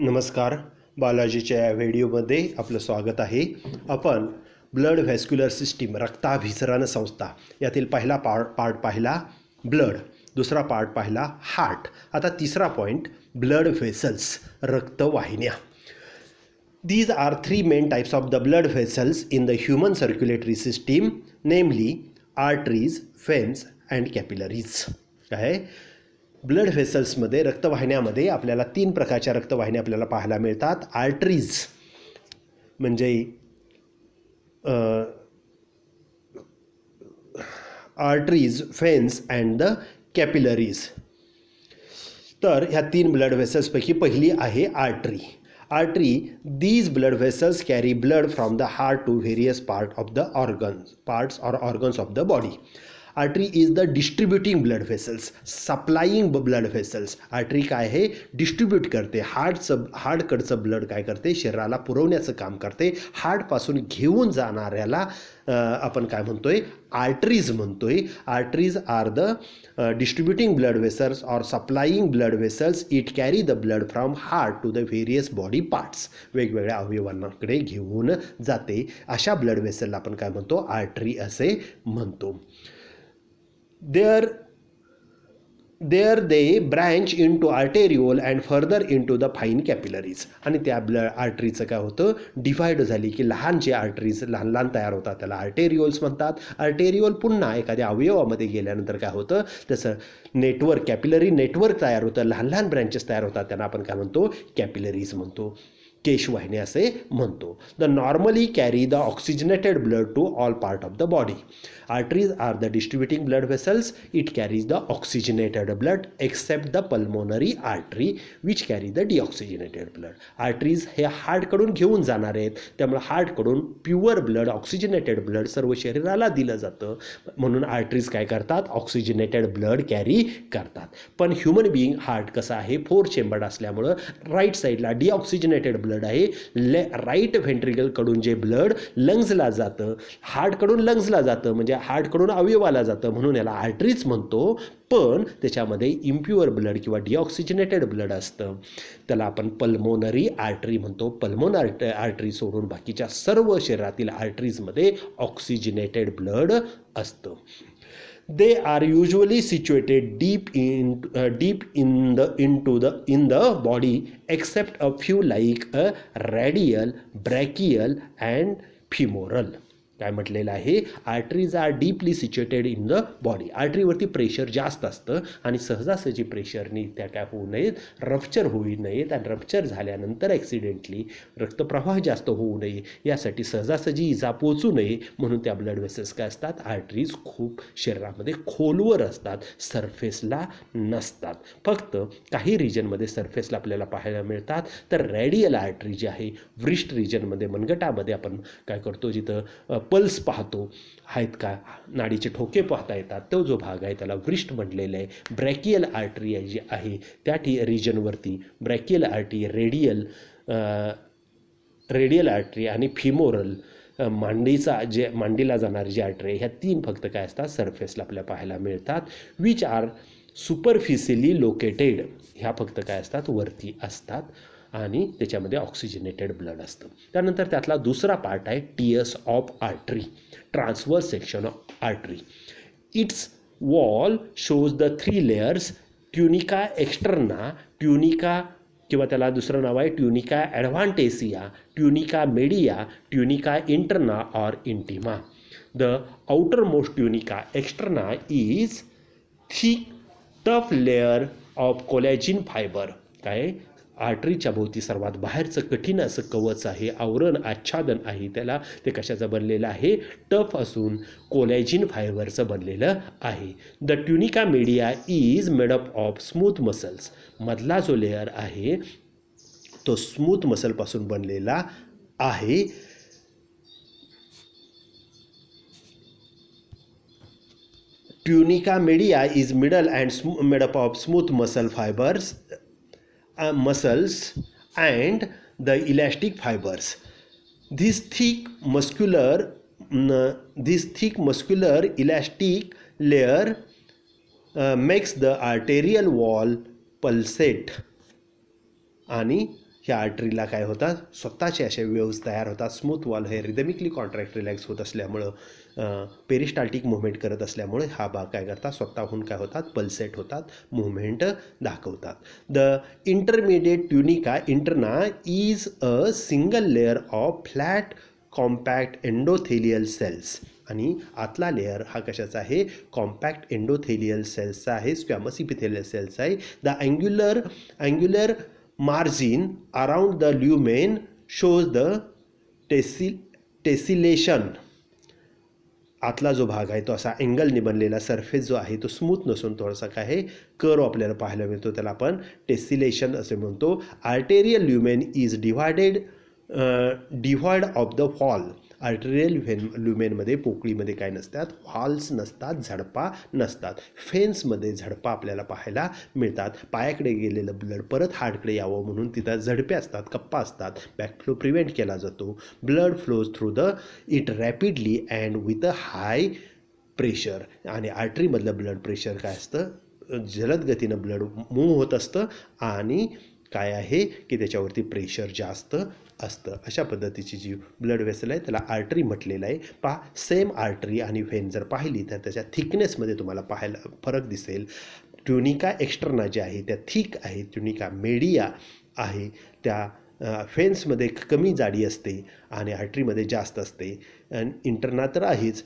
नमस्कार बालाजीच्या या व्हिडिओमध्ये आपलं स्वागत आहे आपण ब्लड व्हॅस्क्युलर सिस्टीम रक्ताभिसरण संस्था यातील पहिला पार्ट पार्ट पाहिला ब्लड दुसरा पार्ट पाहिला हार्ट आता तिसरा पॉईंट ब्लड व्हेसल्स रक्तवाहिन्या these are three main types of the blood vessels in the human circulatory system namely arteries veins and capillaries काय ब्लड व्हेसल्समध्ये रक्तवाहिन्यामध्ये आपल्याला तीन प्रकारच्या रक्तवाहिन्या आपल्याला पाहायला मिळतात आर्टरीज म्हणजे arteries veins and the capillaries तर ह्या तीन ब्लड व्हेसल्सपैकी पहिली आहे artery artery these blood vessels carry blood from the heart to various part of the organs parts or organs of the body artery is the distributing blood vessels supplying blood vessels artery काय आहे distribute करते हार्टचं हार्टकडचं blood काय करते शरीराला पुरवण्याचं काम करते हार्टपासून घेऊन जाणाऱ्याला आपण काय म्हणतोय आर्टरीज म्हणतोय arteries are the distributing blood vessels or supplying blood vessels it carry the blood from heart to the various body parts वेगवेगळ्या अवयवांकडे घेऊन जाते अशा ब्लड वेसलला आपण काय म्हणतो आर्टरी असे म्हणतो there there they branch into arteriole and further into the fine capillaries आणि त्या ब्ल आर्टरीचं काय होतं डिव्हाइड झाली की लहान जे आर्टरीज लहान लहान तयार होतात त्याला आर्टेरिओल्स म्हणतात आर्टेरिओल पुन्हा एखाद्या अवयवामध्ये गेल्यानंतर काय होतं त्याचं नेटवर्क कॅपिलरी नेटवर्क तयार होतं लहान लहान ब्रँचेस तयार होतात त्यांना आपण काय म्हणतो कॅपिलरीज म्हणतो केशवाहिनी असे म्हणतो the normally carry the oxygenated blood to all part of the body arteries are the distributing blood vessels it carries the oxygenated blood except the pulmonary artery which carry the deoxygenated blood arteries हे हार्टकडून घेऊन जाणार आहेत त्यामुळे हार्टकडून pure blood oxygenated blood सर्व शरीराला दिलं जातं म्हणून आर्टरीज काय करतात ऑक्सिजनेटेड ब्लड कॅरी करतात पण ह्युमन बिईंग हार्ट कसं आहे फोर चेंबर्ड असल्यामुळं राईट साईडला डिऑक्सिजनेटेड ब्लड ब्लड आहे ले राईट व्हेंट्रिकलकडून जे ब्लड लंग्सला जातं हार्टकडून लंग्सला जातं म्हणजे हार्टकडून अवयवाला जातं म्हणून याला आर्टरीज म्हणतो पण त्याच्यामध्ये इम्प्युअर ब्लड किंवा डिऑक्सिजनेटेड ब्लड असतं त्याला आपण पल्मोनरी आर्टरी म्हणतो पल्मोन आर्ट आर्टरी सोडून बाकीच्या सर्व शरीरातील आर्टरीजमध्ये ऑक्सिजनेटेड ब्लड असतं they are usually situated deep in uh, deep in the into the in the body except a few like a radial brachial and femoral काय म्हटलेलं आहे arteries are deeply situated in the body आर्टरीवरती pressure जास्त असतं आणि सहजासहजी प्रेशरनी त्या काय होऊ नयेत रप्चर होऊ नयेत आणि रप्चर झाल्यानंतर ॲक्सिडेंटली रक्तप्रवाह जास्त होऊ नये यासाठी सहजासहजी इजा पोचू नये म्हणून त्या ब्लड वेसेस काय असतात आर्टरीज खूप शरीरामध्ये खोलवर असतात सरफेसला नसतात फक्त काही रिजनमध्ये सरफेसला आपल्याला पाहायला मिळतात तर रॅडियल आर्टरी जी आहे वृष्ट रिजनमध्ये मनगटामध्ये आपण काय करतो जिथं पल्स पाहतो आहेत का नाडीचे ठोके पाहता येतात तो जो भाग आहे त्याला वृष्ट म्हटलेलं आहे ब्रॅकियल आर्टरी जी आहे त्या ठी रिजनवरती brachial artery radial radial artery आणि फिमोरल मांडीचा जे मांडीला जाणारी जी आर्टरी ह्या तीन फक्त काय असतात सरफेसला आपल्या पाहायला मिळतात विच आर सुपरफिसिली लोकेटेड ह्या फक्त काय असतात वरती असतात आणि त्याच्यामध्ये ऑक्सिजनेटेड ब्लड असतं त्यानंतर त्यातला दुसरा पार्ट आहे T S of artery transverse section of artery its wall shows the three layers tunica externa tunica किंवा त्याला दुसरं नाव आहे tunica adventitia tunica media tunica interna or intima the outermost tunica externa is thick tough layer of collagen fiber काय आर्टरीच्या भोवती सर्वात बाहेरचं कठीण असं कवच आहे आवरण आच्छादन आहे त्याला ते कशाचं बनलेलं आहे टफ असून कोलॅजिन फायबरचं बनलेलं आहे the tunica media is made up of smooth muscles मधला जो लेअर आहे तो स्मूथ मसलपासून बनलेला आहे tunica media is middle and smooth made up of smooth muscle fibers muscles and the elastic fibers. this thick muscular, this thick muscular elastic layer uh, makes the arterial wall pulsate आणि ह्या आर्टरीला काय होतात स्वतःचे असे waves तयार होतात smooth wall हे rhythmically contract relax होत असल्यामुळं पेरिस्टाल्टिक मुवमेंट करत असल्यामुळे हा भाग काय करतात स्वतःहून काय होतात पल्सेट होतात मुवमेंट दाखवतात the intermediate tunica interna is a single layer of flat compact endothelial cells आणि आतला लेअर हा कशाचा आहे कॉम्पॅक्ट एंडोथेलियल सेल्सचा आहे स्क्वॅमस इपिथेलियल सेल्सचा आहे the angular angular margin around the lumen shows the टेसि टेसिलेशन आतला जो भाग आहे तो असा अँगलने बनलेला सरफेस जो आहे तो स्मूथ नसून थोडासा काय आहे कर्व आपल्याला पाहायला मिळतो त्याला आपण टेसिलेशन असे म्हणतो arterial lumen is divided devoid of the fall arterial vein लुमेनमध्ये पोकळीमध्ये काय नसतात हॉल्स नसतात झडपा नसतात फेन्समध्ये झडपा आपल्याला पाहायला मिळतात पायाकडे गेलेलं ब्लड परत हार्टकडे यावं म्हणून तिथं झडपे असतात कप्पा असतात बॅक फ्लो प्रिव्हेंट केला जातो blood flows through the it rapidly and with a high pressure आणि आर्टरीमधलं ब्लड प्रेशर काय असतं जलद गतीनं ब्लड मूव्ह होत असतं आणि काय आहे की त्याच्यावरती प्रेशर जास्त असतं अशा पद्धतीची जी ब्लड वेसल आहे त्याला आर्टरी म्हटलेलं आहे पहा सेम आर्टरी आणि व्हेन जर पाहिली तर त्याच्या थिकनेसमध्ये तुम्हाला पाहायला फरक दिसेल ट्युनिका एक्स्टर्ना ज्या आहे त्या थिक आहे ट्युनिका मेडिया आहे त्या फेन्समध्ये कमी जाडी असते आणि आर्टरीमध्ये जास्त असते आणि इंटरना तर आहेच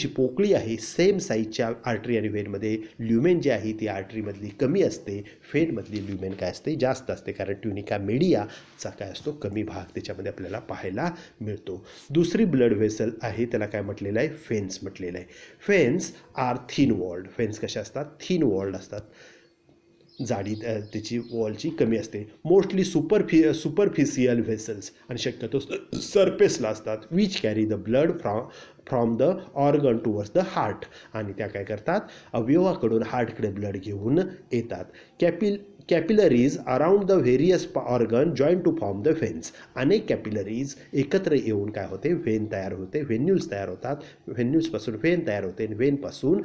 जी पोकळी आहे सेम साईजच्या आर्टरी आणि वेनमध्ये ल्युमेन जी आहे ती आर्टरीमधली कमी असते फेनमधली ल्युमेन काय असते जास्त असते कारण ट्युनिका मीडियाचा काय असतो कमी भाग त्याच्यामध्ये आपल्याला पाहायला मिळतो दुसरी ब्लड व्हेसल आहे त्याला काय म्हटलेलं आहे फेन्स म्हटलेलं आहे veins are thin walled veins कशा असतात थिन वॉल्ड असतात जाडी त्याची वॉलची कमी असते मोस्टली सुपरफि सुपरफिशियल व्हेसल्स आणि शक्यतो सरफेसला असतात which carry the blood from from the organ towards the heart आणि त्या काय करतात अवयवाकडून हार्टकडे ब्लड घेऊन येतात कॅपिल capillaries around the various organ joint to form the veins अनेक कॅपिलरीज एकत्र येऊन काय होते व्हेन तयार होते व्हेन्यूल्स तयार होतात व्हेन्यूल्सपासून व्हेन तयार होते व्हेनपासून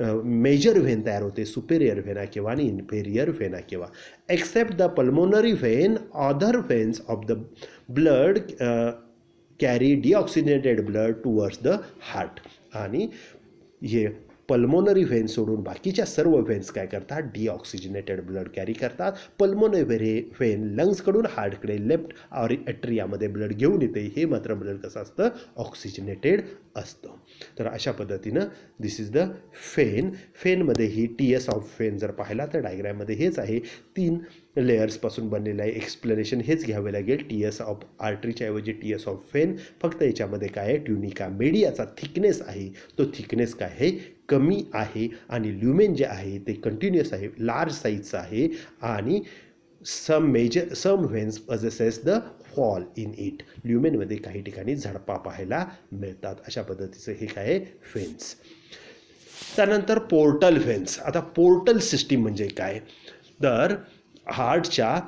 मेजर व्हेन तयार होते सुपेरियर व्हेना किंवा आणि इन्फेरियर व्हेना किंवा except the pulmonary vein other veins of the blood carry deoxygenated blood towards the heart आणि हे पल्मोनरी व्हेन्स सोडून बाकीच्या सर्व व्हेन्स काय करतात डिऑक्सिजनेटेड ब्लड कॅरी करतात पल्मोनरी व्हेन लंग्सकडून हार्टकडे लेफ्ट और एट्रियामध्ये ब्लड घेऊन येते हे मात्र ब्लड कसं असतं ऑक्सिजनेटेड असतं तर अशा पद्धतीनं दिस इज द फेन फेनमध्ये ही टी एस ऑफ फेन जर पाहिला तर डायग्रॅममध्ये हेच आहे तीन लेयर्सपासून बनलेलं आहे एक्सप्लेनेशन हेच घ्यावे लागेल टी एस ऑफ आर्टरीच्या ऐवजी टी एस ऑफ फेन फक्त याच्यामध्ये काय आहे ट्युनिका मेडियाचा थिकनेस आहे तो थिकनेस काय आहे कमी आहे आणि ल्युमेन जे आहे ते कंटिन्युअस आहे लार्ज साईजचं आहे आणि some major some veins possesses the fall in it ल्युमेनमध्ये काही ठिकाणी झडपा पाहायला मिळतात अशा पद्धतीचं हे काय आहे व्हेन्स त्यानंतर पोर्टल व्हेन्स आता पोर्टल सिस्टीम म्हणजे काय तर हार्टच्या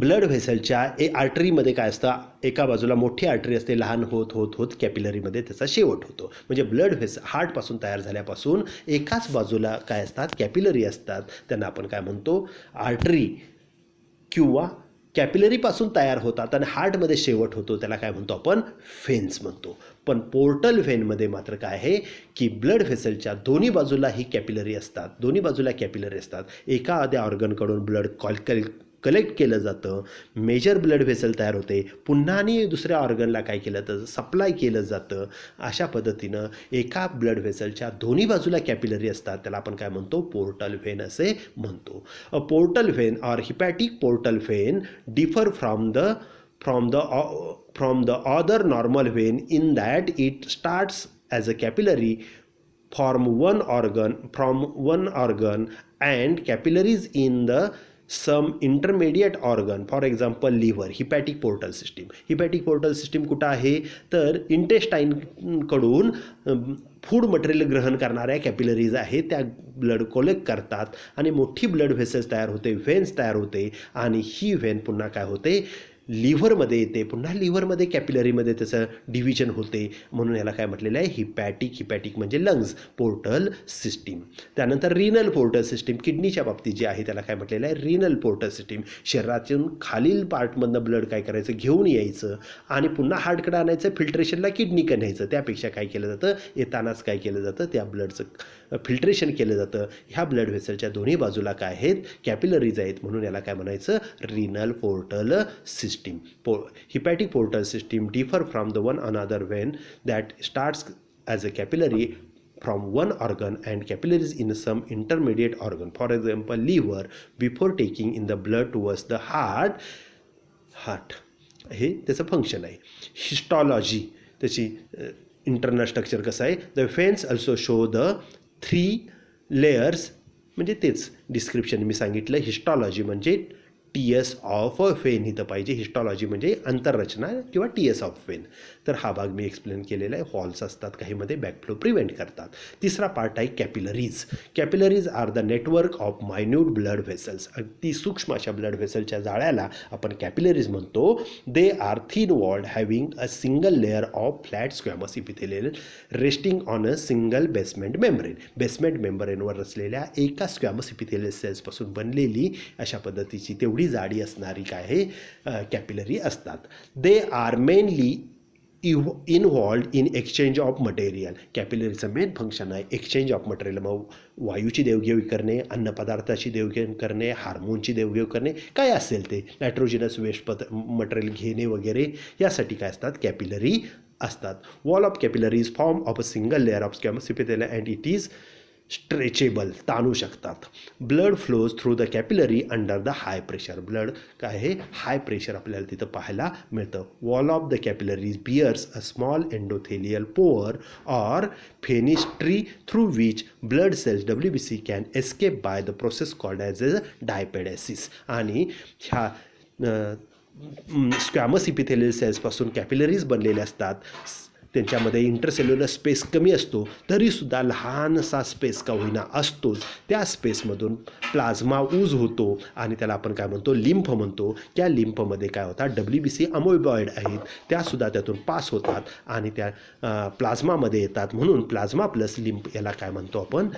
ब्लड व्हेसलच्या ए आर्टरीमध्ये काय असतं एका बाजूला मोठी आर्टरी असते लहान होत होत होत कॅपिलरीमध्ये त्याचा शेवट होतो म्हणजे ब्लड व्हेस हार्टपासून तयार झाल्यापासून एकाच बाजूला काय असतात कॅपिलरी असतात त्यांना आपण काय म्हणतो आर्टरी किंवा कॅपिलरीपासून तयार होतात आणि हार्टमध्ये शेवट होतो त्याला काय म्हणतो आपण फेन्स म्हणतो पण पोर्टल व्हेनमध्ये मात्र काय आहे की ब्लड व्हेसलच्या दोन्ही बाजूला ही कॅपिलरी असतात दोन्ही बाजूला कॅपिलरी असतात एका आद्या ऑर्गनकडून ब्लड कॉल कलेक्ट केलं जातं मेजर ब्लड व्हेसल तयार होते पुन्हा आणि दुसऱ्या ऑर्गनला काय केलं तर सप्लाय केलं जातं अशा पद्धतीनं एका ब्लड व्हेसलच्या दोन्ही बाजूला कॅपिलरी असतात त्याला आपण काय म्हणतो पोर्टल व्हेन असे म्हणतो portal vein or hepatic portal vein differ from the from the from the other normal vein in that it starts as a capillary form one organ from one organ and capillaries in the some intermediate organ for example liver hepatic portal system hepatic portal system कुठं आहे तर इंटेस्टाईनकडून food material ग्रहण करणाऱ्या capillaries आहेत त्या blood collect करतात आणि मोठी ब्लड व्हेसेस तयार होते व्हेन्स तयार होते आणि ही व्हेन पुन्हा काय होते लिव्हरमध्ये येते पुन्हा लिव्हरमध्ये कॅपिलरीमध्ये त्याचं डिव्हिजन होते म्हणून याला काय म्हटलेलं आहे हिपॅटिक हिपॅटिक म्हणजे लंग्स पोर्टल सिस्टीम त्यानंतर रिनल पोर्टल सिस्टीम किडनीच्या बाबतीत जे आहे त्याला काय म्हटलेलं आहे रिनल पोर्टल सिस्टीम शरीरातून खालील पार्टमधनं ब्लड काय करायचं घेऊन यायचं आणि पुन्हा हार्टकडे आणायचं फिल्ट्रेशनला किडनी न्यायचं त्यापेक्षा काय केलं जातं येतानाच काय केलं जातं त्या ब्लडचं फिल्ट्रेशन केलं जातं ह्या ब्लड वेसलच्या दोन्ही बाजूला काय आहेत कॅपिलरीज आहेत म्हणून याला काय म्हणायचं रिनल पोर्टल सिस्टीम पो hepatic portal system differ from the one another vein that starts as a capillary from one organ and capillaries in some intermediate organ for example liver before taking in the blood towards the heart heart हे त्याचं function आहे हिस्टॉलॉजी त्याची internal structure कसं आहे the veins also show the three layers म्हणजे तेच description मी सांगितलं हिस्टॉलॉजी म्हणजे टी एस ऑफ फेन इथं पाहिजे हिस्टॉलॉजी म्हणजे अंतररचना किंवा टी एस ऑफ फेन तर हा भाग मी एक्सप्लेन केलेला आहे हॉल्स असतात काहीमध्ये बॅकफ्लो प्रिव्हेंट करतात तिसरा पार्ट आहे capillaries capillaries are the network of minute blood vessels अगदी सूक्ष्म अशा ब्लड व्हेसलच्या जाळ्याला आपण कॅपिलरीज म्हणतो they are thin walled having a single layer of flat squamous epithelial resting on a single basement membrane basement मेम्ब्रेनवर असलेल्या एका स्क्वॅमस इपिथेलियल सेल्सपासून बनलेली अशा पद्धतीची तेवढी एवढी जाडी असणारी काय हे कॅपिलरी असतात दे आर मेनली इव involved in exchange of material कॅपिलरीचं मेन फंक्शन आहे एक्सचेंज ऑफ मटेरियल मग वायूची देवघेव करणे अन्नपदार्थाची देवघेव करणे हार्मोनची देवघेव करणे काय असेल ते नायट्रोजिनस वेस्ट पद मटेरियल घेणे वगैरे यासाठी काय असतात कॅपिलरी असतात wall of capillary is form of a single layer of epithelia and it is stretchable ताणू शकतात blood flows through the capillary under the high pressure blood काय हे हाय प्रेशर आपल्याला तिथं पाहायला मिळतं wall of the capillaries bears a small endothelial pore or fenestra through which blood cells W B C can escape by the process called as as diapedesis आणि ह्या squamous सेल्सपासून capillaries बनलेल्या असतात त्यांच्यामध्ये intercellular space कमी असतो तरीसुद्धा लहानसा space का होईना असतोच त्या स्पेसमधून प्लाझ्मा ऊज होतो आणि त्याला आपण काय म्हणतो लिम्फ म्हणतो त्या लिंफमध्ये काय होतात डब्ल्यू बी सी अमोबॉइड आहेत त्यासुद्धा त्यातून पास होतात आणि त्या प्लाझ्मामध्ये येतात म्हणून प्लाझ्मा प्लस लिम्फ याला काय म्हणतो आपण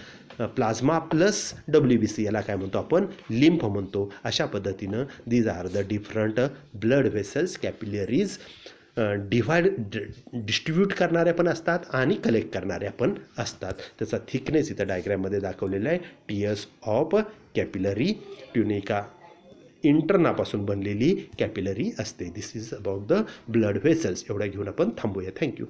plasma plus W B C याला काय म्हणतो आपण लिम्फ म्हणतो अशा पद्धतीनं these are the different blood vessels capillaries divide distribute करणाऱ्या पण असतात आणि कलेक्ट करणाऱ्या पण असतात त्याचा थिकनेस इथं डायग्रॅममध्ये दाखवलेला आहे टीयर्स ऑफ कॅपिलरी ट्युनिका इंटरनापासून बनलेली कॅपिलरी असते this is about the blood vessels एवढा घेऊन आपण थांबूया थँक्यू